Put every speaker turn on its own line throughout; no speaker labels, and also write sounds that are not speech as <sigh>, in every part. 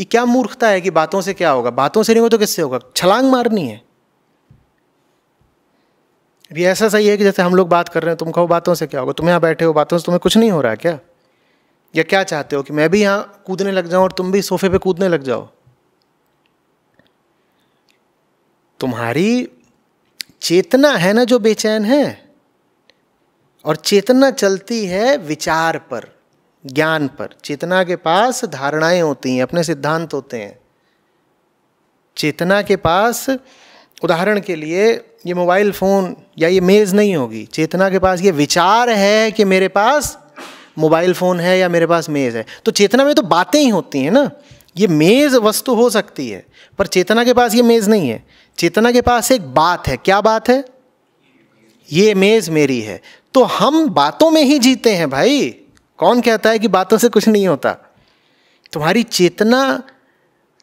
ये क्या मूर्खता है कि बातों से क्या होगा बातों से नहीं हो तो किससे होगा छलांग मारनी है ये ऐसा सही है कि जैसे हम लोग बात कर रहे हैं तुम कहो बातों से क्या होगा तुम यहाँ बैठे हो बातों से तुम्हें कुछ नहीं हो रहा है क्या या क्या चाहते हो कि मैं भी यहाँ कूदने लग जाऊँ और तुम भी सोफे पे कूदने लग जाओ तुम्हारी चेतना है ना जो बेचैन है और चेतना चलती है विचार पर ज्ञान पर चेतना के पास धारणाएं होती हैं अपने सिद्धांत होते हैं चेतना के पास उदाहरण के लिए ये मोबाइल फ़ोन या ये मेज़ नहीं होगी चेतना के पास ये विचार है कि मेरे पास मोबाइल फ़ोन है या मेरे पास मेज़ है तो चेतना में तो बातें ही होती हैं ना ये मेज़ वस्तु हो सकती है पर चेतना के पास ये मेज़ नहीं है चेतना के पास एक बात है क्या बात है ये मेज़ मेरी है तो हम बातों में ही जीते हैं भाई कौन कहता है कि बातों से कुछ नहीं होता तुम्हारी चेतना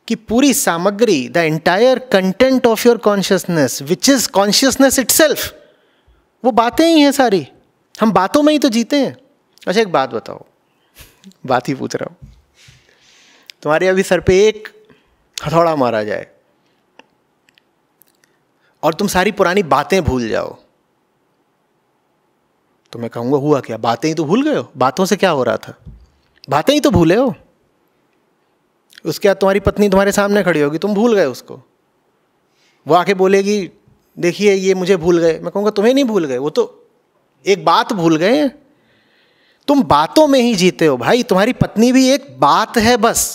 की पूरी सामग्री the entire content of your consciousness which is consciousness it वो बातें ही हैं सारी हम बातों में ही तो जीते हैं अच्छा एक बात बताओ बात ही पूछ रहा हूँ तुम्हारे अभी सर पे एक हथौड़ा मारा जाए और तुम सारी पुरानी बातें भूल जाओ तो मैं कहूँगा हुआ क्या बातें ही तो भूल गए हो बातों से क्या हो रहा था बातें ही तो भूले हो उसके बाद तुम्हारी पत्नी तुम्हारे सामने खड़ी होगी तुम भूल गए उसको वो आके बोलेगी देखिए ये मुझे भूल गए मैं कहूँगा तुम्हें नहीं भूल गए वो तो एक बात भूल गए तुम बातों में ही जीते हो भाई तुम्हारी पत्नी भी एक बात है बस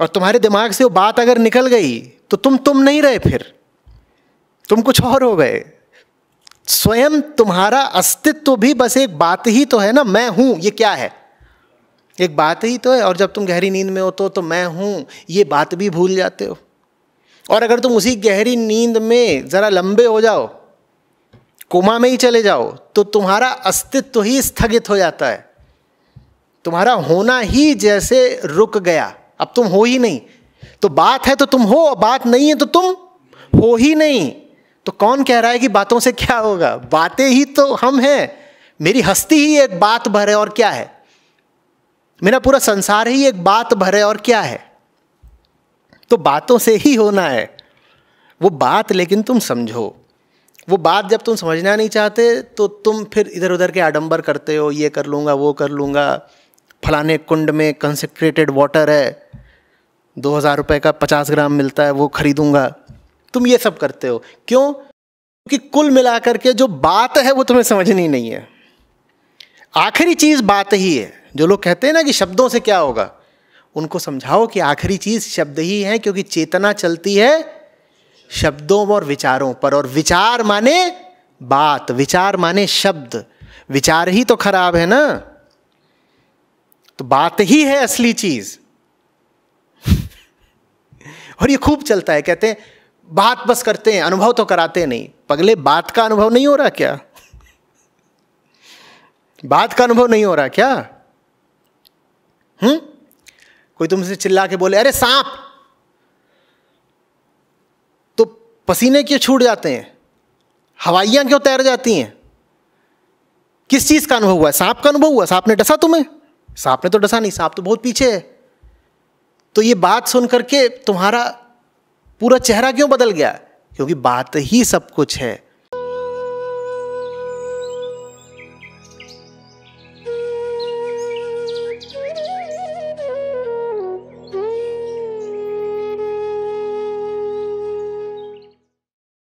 और तुम्हारे दिमाग से वो बात अगर निकल गई तो तुम तुम नहीं रहे फिर तुम कुछ और हो गए स्वयं तुम्हारा अस्तित्व भी बस एक बात ही तो है ना मैं हूं ये क्या है एक बात ही तो है और जब तुम गहरी नींद में होते हो तो मैं हूं ये बात भी भूल जाते हो और अगर तुम उसी गहरी नींद में ज़रा लंबे हो जाओ कोमा में ही चले जाओ तो तुम्हारा अस्तित्व ही स्थगित हो जाता है तुम्हारा होना ही जैसे रुक गया अब तुम हो ही नहीं तो बात है तो तुम हो बात नहीं है तो तुम हो ही नहीं तो कौन कह रहा है कि बातों से क्या होगा बातें ही तो हम हैं मेरी हस्ती ही एक बात भर है और क्या है मेरा पूरा संसार ही एक बात भर है और क्या है तो बातों से ही होना है वो बात लेकिन तुम समझो वो बात जब तुम समझना नहीं चाहते तो तुम फिर इधर उधर के आडंबर करते हो ये कर लूँगा वो कर लूँगा फलाने कुंड में कंसेंट्रेटेड वाटर है दो हज़ार रुपये का पचास ग्राम मिलता है वो खरीदूँगा तुम ये सब करते हो क्यों क्योंकि कुल मिलाकर के जो बात है वो तुम्हें समझनी नहीं है आखिरी चीज़ बात ही है जो लोग कहते हैं ना कि शब्दों से क्या होगा उनको समझाओ कि आखिरी चीज़ शब्द ही है क्योंकि चेतना चलती है शब्दों और विचारों पर और विचार माने बात विचार माने शब्द विचार ही तो खराब है ना तो बात ही है असली चीज <laughs> और ये खूब चलता है कहते हैं बात बस करते हैं अनुभव तो कराते नहीं पगले बात का अनुभव नहीं हो रहा क्या बात का अनुभव नहीं हो रहा क्या हम्म कोई तुमसे चिल्ला के बोले अरे सांप तो पसीने क्यों छूट जाते हैं हवाइयां क्यों तैर जाती हैं किस चीज़ का अनुभव हुआ है सांप का अनुभव हुआ सांप ने डसा तुम्हें सांप ने तो डसा नहीं सांप तो बहुत पीछे है तो ये बात सुन करके तुम्हारा पूरा चेहरा क्यों बदल गया क्योंकि बात ही सब कुछ है